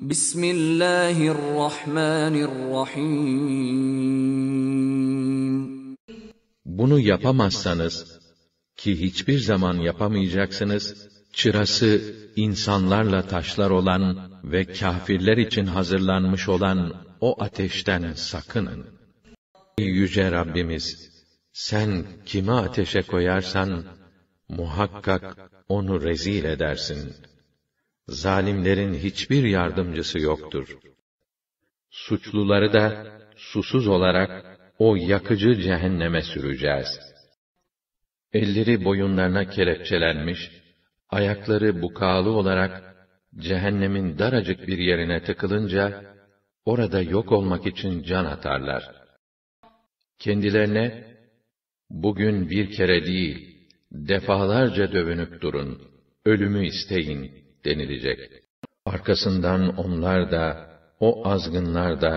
Bismillahirrahmanirrahim. Bunu yapamazsanız ki hiçbir zaman yapamayacaksınız, çırası insanlarla taşlar olan ve kâfirler için hazırlanmış olan o ateşten sakının. Ey yüce Rabbimiz, sen kimi ateşe koyarsan muhakkak onu rezil edersin.'' zalimlerin hiçbir yardımcısı yoktur. Suçluları da susuz olarak o yakıcı cehenneme süreceğiz. Elleri boyunlarına kelepçelenmiş, ayakları bukalı olarak cehennemin daracık bir yerine tıkılınca orada yok olmak için can atarlar. Kendilerine bugün bir kere değil defalarca dövünüp durun, ölümü isteyin denilecek. Arkasından onlar da, o azgınlar da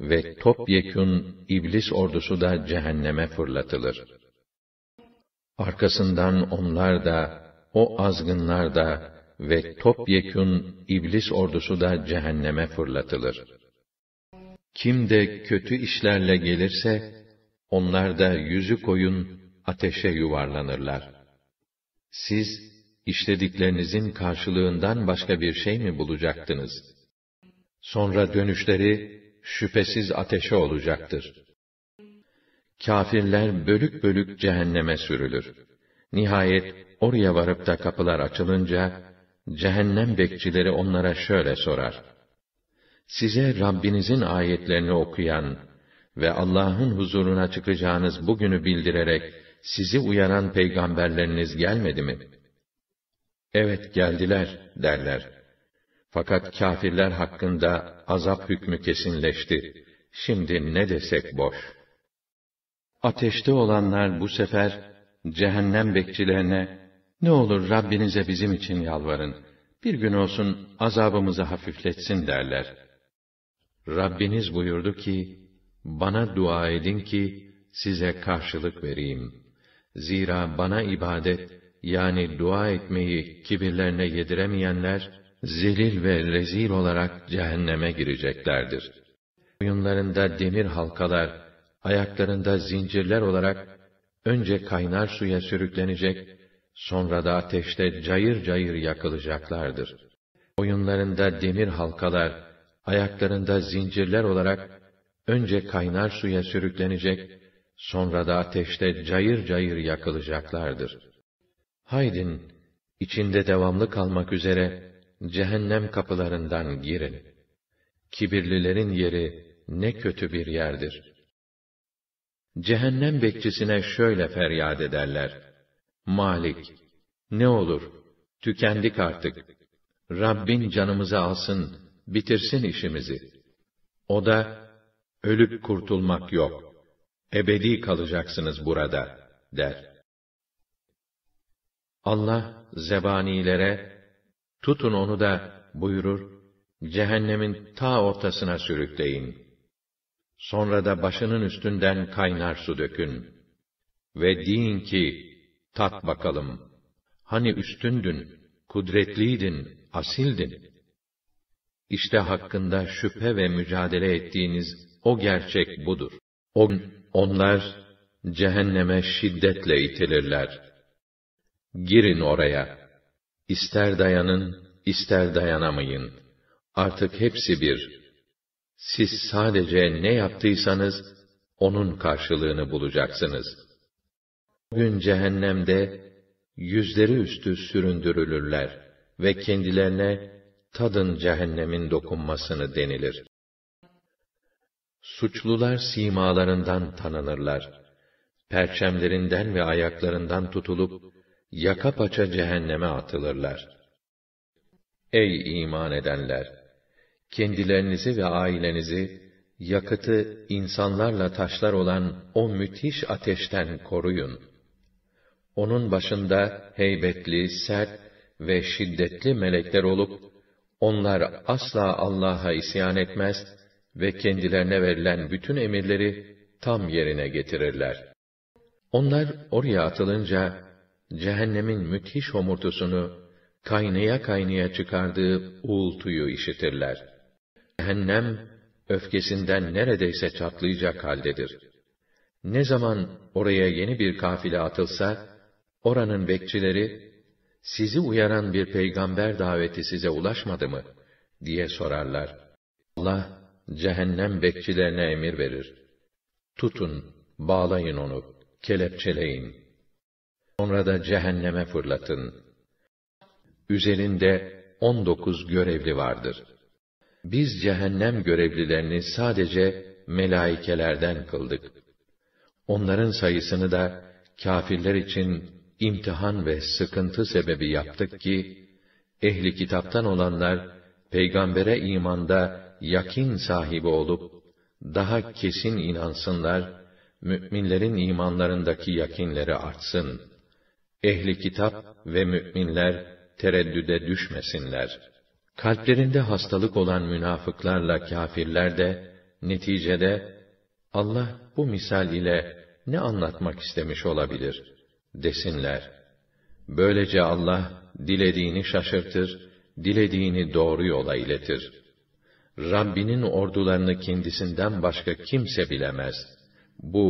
ve topyekün iblis ordusu da cehenneme fırlatılır. Arkasından onlar da, o azgınlar da ve topyekün iblis ordusu da cehenneme fırlatılır. Kim de kötü işlerle gelirse, onlar da yüzü koyun ateşe yuvarlanırlar. Siz işlediklerinizin karşılığından başka bir şey mi bulacaktınız? Sonra dönüşleri şüphesiz ateşe olacaktır. Kafirler bölük bölük cehenneme sürülür. Nihayet oraya varıp da kapılar açılınca, cehennem bekçileri onlara şöyle sorar. Size Rabbinizin ayetlerini okuyan ve Allah'ın huzuruna çıkacağınız bugünü bildirerek sizi uyaran peygamberleriniz gelmedi mi?' evet geldiler derler. Fakat kafirler hakkında azap hükmü kesinleşti. Şimdi ne desek boş. Ateşte olanlar bu sefer cehennem bekçilerine ne olur Rabbinize bizim için yalvarın. Bir gün olsun azabımızı hafifletsin derler. Rabbiniz buyurdu ki, bana dua edin ki size karşılık vereyim. Zira bana ibadet yani dua etmeyi kibirlerine yediremeyenler, zelil ve rezil olarak cehenneme gireceklerdir. Oyunlarında demir halkalar, ayaklarında zincirler olarak, önce kaynar suya sürüklenecek, sonra da ateşte cayır cayır yakılacaklardır. Oyunlarında demir halkalar, ayaklarında zincirler olarak, önce kaynar suya sürüklenecek, sonra da ateşte cayır cayır yakılacaklardır.'' Haydin, içinde devamlı kalmak üzere cehennem kapılarından girin. Kibirlilerin yeri ne kötü bir yerdir. Cehennem bekçisine şöyle feryat ederler. Malik, ne olur, tükendik artık. Rabbin canımızı alsın, bitirsin işimizi. O da, ölüp kurtulmak yok. Ebedi kalacaksınız burada, der.'' Allah zebanilere tutun onu da buyurur cehennemin ta ortasına sürükleyin. Sonra da başının üstünden kaynar su dökün ve deyin ki tat bakalım. Hani üstündün, kudretliydin, asildin. İşte hakkında şüphe ve mücadele ettiğiniz o gerçek budur. O onlar cehenneme şiddetle itilirler.'' Girin oraya. İster dayanın, ister dayanamayın. Artık hepsi bir. Siz sadece ne yaptıysanız, onun karşılığını bulacaksınız. O gün cehennemde, yüzleri üstü süründürülürler ve kendilerine, tadın cehennemin dokunmasını denilir. Suçlular simalarından tanınırlar. Perçemlerinden ve ayaklarından tutulup, yaka paça cehenneme atılırlar. Ey iman edenler! Kendilerinizi ve ailenizi, yakıtı insanlarla taşlar olan o müthiş ateşten koruyun. Onun başında heybetli, sert ve şiddetli melekler olup, onlar asla Allah'a isyan etmez ve kendilerine verilen bütün emirleri tam yerine getirirler. Onlar oraya atılınca, cehennemin müthiş homurtusunu kaynaya kaynaya çıkardığı uğultuyu işitirler. Cehennem, öfkesinden neredeyse çatlayacak haldedir. Ne zaman oraya yeni bir kafile atılsa, oranın bekçileri, sizi uyaran bir peygamber daveti size ulaşmadı mı? diye sorarlar. Allah, cehennem bekçilerine emir verir. Tutun, bağlayın onu, kelepçeleyin.'' Sonra da cehenneme fırlatın. Üzerinde 19 görevli vardır. Biz cehennem görevlilerini sadece melaikelerden kıldık. Onların sayısını da kâfirler için imtihan ve sıkıntı sebebi yaptık ki ehli kitaptan olanlar peygambere imanda yakin sahibi olup daha kesin inansınlar, müminlerin imanlarındaki yakinleri artsın.'' ehli kitap ve müminler tereddüde düşmesinler. Kalplerinde hastalık olan münafıklarla kâfirler de neticede Allah bu misal ile ne anlatmak istemiş olabilir desinler. Böylece Allah dilediğini şaşırtır, dilediğini doğru yola iletir. Rabbinin ordularını kendisinden başka kimse bilemez. Bu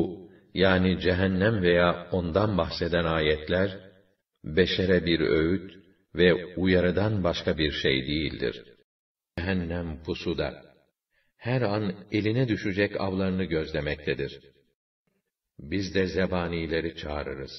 yani cehennem veya ondan bahseden ayetler, beşere bir öğüt ve uyarıdan başka bir şey değildir. Cehennem pusuda. Her an eline düşecek avlarını gözlemektedir. Biz de zebanileri çağırırız.